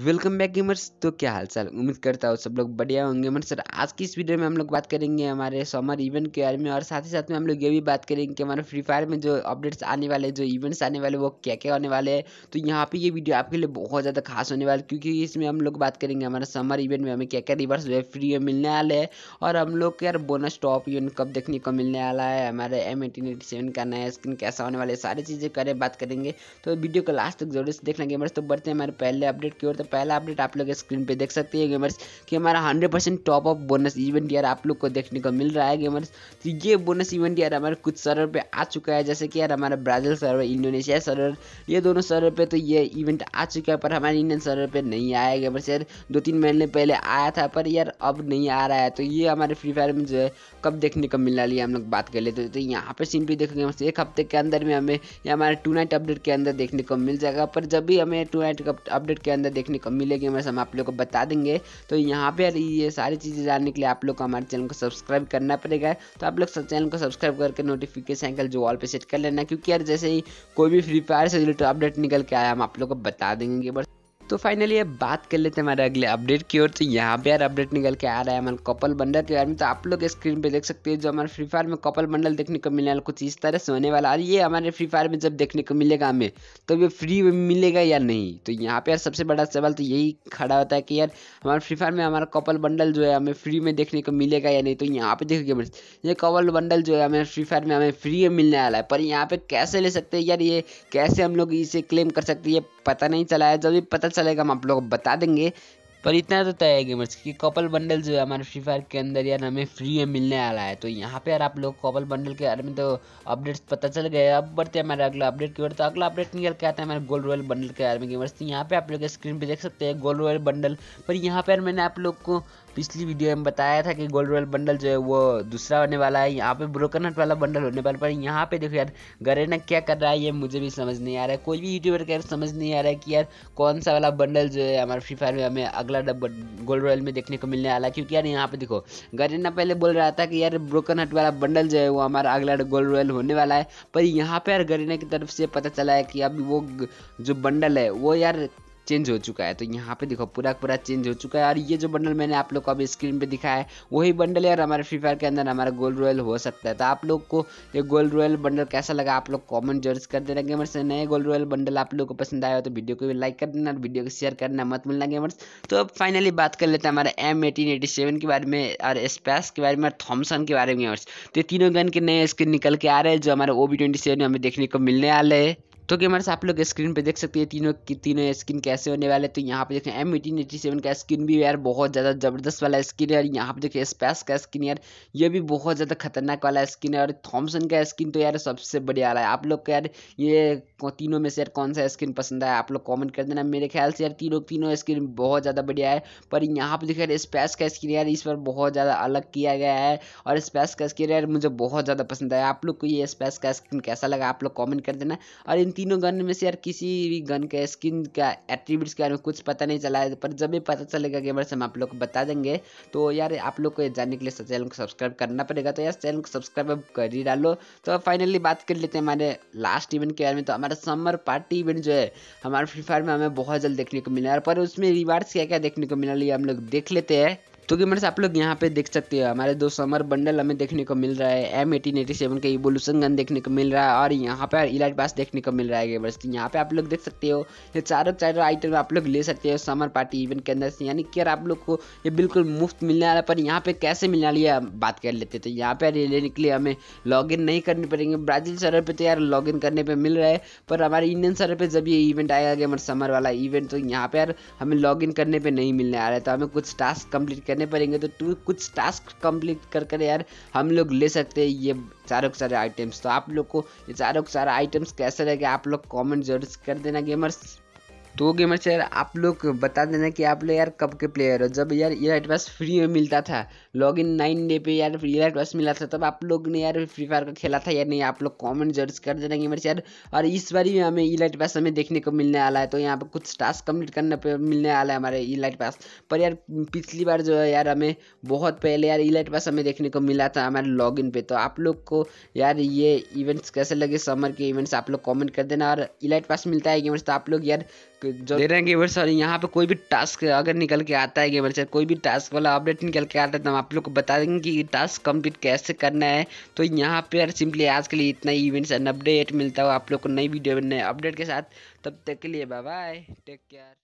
welcome back gamers तो क्या हाल चाल उम्मीद करता हूँ सब लोग बढ़िया होंगे मन सर आज की इस वीडियो में हम लोग बात करेंगे हमारे समर इवेंट के बारे में और साथ ही साथ में हम लोग ये भी बात करेंगे कि हमारे फ्री फायर में जो अपडेट्स आने वाले जो इवेंट्स आने वाले वो क्या क्या होने वाले हैं तो यहाँ पे ये वीडियो आपके लिए बहुत ज़्यादा खास होने वाला क्योंकि इसमें हम लोग बात करेंगे हमारे समर इवेंट में हमें क्या क्या रिवर्स जो है फ्री मिलने वाले हैं और हम लोग यार बोनस टॉप इवेंट कब देखने को मिलने वाला है हमारे एम एटीन एटी सेवन का नया स्क्रीन कैसा होने वाला है सारी चीज़ें करें बात करेंगे तो वीडियो को लास्ट तक जरूर से देखना गेमर्स तो बढ़ते हैं हमारे पहले अपडेट की ओर तो तो पहला अपडेट आप लोग स्क्रीन पे देख सकते हैं गेमर्स कि हमारा 100% percent top up bonus event यार आप लोग को देखने को मिल रहा है गेमर्स तो ये बोनस इवेंट यार हमारे कुछ सर्वर पे आ चुका है जैसे कि यार हमारा ब्राज़ील सर्वर इंडोनेशिया सर्वर ये दोनों सर्वर पर तो ये इवेंट आ चुका है पर हमारे इंडियन सर्वर पर नहीं आया गेमर्स यार दो तीन महीने पहले आया था पर यार अब नहीं आ रहा है तो ये हमारे फ्री फायर में जो है कब देखने को मिल रही हम लोग बात कर लेते तो यहाँ पर सिंपली देखोगे एक हफ्ते के अंदर में हमें ये हमारे टू नाइट अपडेट के अंदर देखने को मिल जाएगा पर जब भी हमें टू नाइट अपडेट के अंदर देखने देखने को मिलेगी वैसे हम आप लोग को बता देंगे तो यहाँ पर ये सारी चीज़ें जानने के लिए आप लोग को हमारे चैनल को सब्सक्राइब करना पड़ेगा तो आप लोग चैनल को सब्सक्राइब करके नोटिफिकेशन आइकल जो ऑल पे सेट कर लेना क्योंकि यार जैसे ही कोई भी फ्री फायर से रिलेटेड अपडेट निकल के आया हम आप लोग को बता देंगे बस तो फाइनली अब बात कर लेते हैं हमारे अगले अपडेट की ओर तो यहाँ पे यार अपडेट निकल के आ रहा है हमारे कपल बंडल के बारे में तो आप लोग स्क्रीन पे देख सकते हैं जो हमारे फ्री फायर में कपल बंडल देखने को मिलने वाला कुछ इस तरह से होने वाला और ये हमारे फ्री फायर में जब देखने को मिलेगा हमें तो ये फ्री मिलेगा या नहीं तो यहाँ पे यार सबसे बड़ा सवाल तो यही खड़ा होता है कि यार हमारे फ्री फायर में हमारा कपल बंडल जो है हमें फ्री में देखने को मिलेगा या नहीं तो यहाँ पे देखोगे ये कपल बंडल जो है हमें फ्री फायर में हमें फ्री में मिलने वाला है पर यहाँ पे कैसे ले सकते हैं यार ये कैसे हम लोग इसे क्लेम कर सकते हैं ये पता नहीं चला है जब ये पता चलेगा हम आप लोग बता देंगे पर इतना तो तय है गेमर्स कि कपल बंडल जो है हमारे फ्री फायर के अंदर यार हमें फ्री में मिलने वाला है तो यहाँ पे यार आप लोग कपल बंडल के बारे में तो अपडेट्स पता चल गए अब बढ़ते हैं हमारे अगला अपडेट की ओर तो अगला अपडेट नहीं के आता है हमारे गोल्ड रॉयल बंडल के बारे में गेमर्स तो यहाँ पे आप लोग स्क्रीन पर देख सकते हैं गोल्ड रॉयल बंडल पर यहाँ पर मैंने आप लोग को पिछली वीडियो में बताया था कि गोल्ड रॉयल बंडल जो है वो दूसरा होने वाला है यहाँ पे ब्रोकन हट वाला बंडल होने वाला पर यहाँ पे देखो यार गरेना क्या कर रहा है ये मुझे भी समझ नहीं आ रहा है कोई भी यूट्यूबर का समझ नहीं आ रहा है कि यार कौन सा वाला बंडल जो है हमारे फ्री फायर में हमें अगला डब गोल्ड रॉयल में देखने को मिलने वाला है क्योंकि यार यहाँ पे देखो गरेना पहले बोल रहा था कि यार ब्रोकन हट वाला बंडल जो है वो हमारा अगला गोल्ड रॉयल होने वाला है पर यहाँ पे यार गरेना की तरफ से पता चला है कि अभी वो जो बंडल है वो यार चेंज हो चुका है तो यहाँ पे देखो पूरा पूरा चेंज हो चुका है और ये जो बंडल मैंने आप लोग को अभी स्क्रीन पे दिखाया है वही बंडल यार हमारे फ्री फायर के अंदर हमारा गोल्ड रॉयल हो सकता है तो आप लोग को ये गोल्ड रॉयल बंडल कैसा लगा आप लोग कॉमेंट जरूर कर देना गेमर्स नए गोल्ड रॉयल बंडल आप लोग को पसंद आया हो तो वीडियो को भी लाइक कर देना और वीडियो को शेयर करना मत मिलना गेमर्स तो अब फाइनली बात कर लेते हैं हमारे एम एटीन एटी सेवन के बारे में और स्पेस के बारे में और थॉमसन के बारे में गेमर्स तो ये तीनों गन के नए स्क्रीन निकल के आ रहे हैं जो हमारे ओ बी ट्वेंटी सेवन में हमें देखने को मिलने वाले हैं तो गेमर्स आप लोग स्क्रीन पे देख सकते हैं तीनों की तीनों स्किन कैसे होने वाले तो यहाँ पे देखें एम एटीन एटी सेवन का स्किन भी यार बहुत ज़्यादा जबरदस्त वाला स्किन है और यहाँ पे देखें स्पैस का स्किन यार ये भी बहुत ज़्यादा खतरनाक वाला स्किन है और थॉमसन का स्किन तो यार सबसे बढ़िया वाला है आप लोग का यार ये तीनों में से यार कौन सा स्क्रीन पसंद आया आप लोग कमेंट कर देना मेरे ख्याल से यार तीनों तीनों स्क्रीन बहुत ज़्यादा बढ़िया है पर यहाँ पर देखो स्पेस का स्क्रीन यार इस पर बहुत ज़्यादा अलग किया गया है और स्पेस का स्क्रीन यार मुझे बहुत ज़्यादा पसंद आया आप लोग को ये स्पेस का स्क्रीन कैसा लगा आप लोग कॉमेंट कर देना और इन तीनों गन में से यार किसी भी गन का स्किन का एट्रीब्यूट्स के बारे में कुछ पता नहीं चला है पर जब भी पता चलेगा गेमर्स हम आप लोग को बता देंगे तो यार आप लोग को ये जानने के लिए चैनल को सब्सक्राइब करना पड़ेगा तो यार चैनल को सब्सक्राइब कर ही डालो तो फाइनली बात कर लेते हैं हमारे लास्ट इवेंट के बारे में तो हमारे समर पार्टी इवेंट जो है हमारे फ्री फायर में हमें बहुत जल्द देखने को मिला है पर उसमें रिवार्ड्स क्या क्या देखने को मिला लिया हम लोग देख लेते हैं तो से आप लोग यहाँ पे देख सकते हो हमारे दो समर बंडल हमें देखने को मिल रहा है एम एटीन एटी सेवन का इवोल्यूशन गन देखने को मिल रहा है और यहाँ पे इलाइट पास देखने को मिल रहा है गेमर्स तो यहाँ पे आप लोग देख सकते हो ये चारों चारों आइटम आप लोग ले सकते हो समर पार्टी इवेंट के अंदर से यानी कि आप लोग को ये बिल्कुल मुफ्त मिलने वाला पर यहाँ पे कैसे मिलने वाली है बात कर लेते तो यहाँ पे लेने के लिए हमें लॉग इन नहीं करनी पड़ेंगे ब्राज़ील सर्वर पर तो यार लॉग इन करने पर मिल रहा है पर हमारे इंडियन सर्वर पर जब ये इवेंट आएगा गेमर समर वाला इवेंट तो यहाँ पर यार हमें लॉग इन करने पर नहीं मिलने आ रहा है तो हमें कुछ टास्क कंप्लीट करने पड़ेंगे तो टू कुछ टास्क कंप्लीट कर कर यार हम लोग ले सकते हैं ये सारों के सारे आइटम्स तो आप लोग को ये सारों के सारे आइटम्स कैसे रहेगा आप लोग कॉमेंट जरूर कर देना गेमर्स तो गेमर से यार आप लोग बता देना कि आप लोग यार कब के प्लेयर हो जब यार ये लाइट पास फ्री में मिलता था लॉग इन नाइन डे पे यार इलाइट लाइट पास मिला था तब आप लोग ने यार फ्री फायर का खेला था यार नहीं आप लोग कमेंट जरूर कर देना गेमर से यार और इस बार ही हमें ई लाइट पास हमें देखने को मिलने वाला है तो यहाँ पर कुछ टास्क कम्प्लीट करने पर मिलने वाला है हमारे ई लाइट पास पर यार पिछली बार जो है यार हमें बहुत पहले यार ई लाइट पास हमें देखने को मिला था हमारे लॉग इन पे तो आप लोग को यार ये इवेंट्स कैसे लगे समर के इवेंट्स आप लोग कॉमेंट कर देना और इलाइट पास मिलता है गेमर्स तो आप लोग यार दे रहे हैं गेमर सर यहाँ पे कोई भी टास्क अगर निकल के आता है गेमर सर कोई भी टास्क वाला अपडेट निकल के आता है तो हम आप लोग को बता देंगे कि टास्क कंप्लीट कैसे करना है तो यहाँ पे यार सिंपली आज के लिए इतना इवेंट्स एंड अपडेट मिलता हो आप लोग को नई वीडियो में नए अपडेट के साथ तब तक के लिए बाय बाय टेक केयर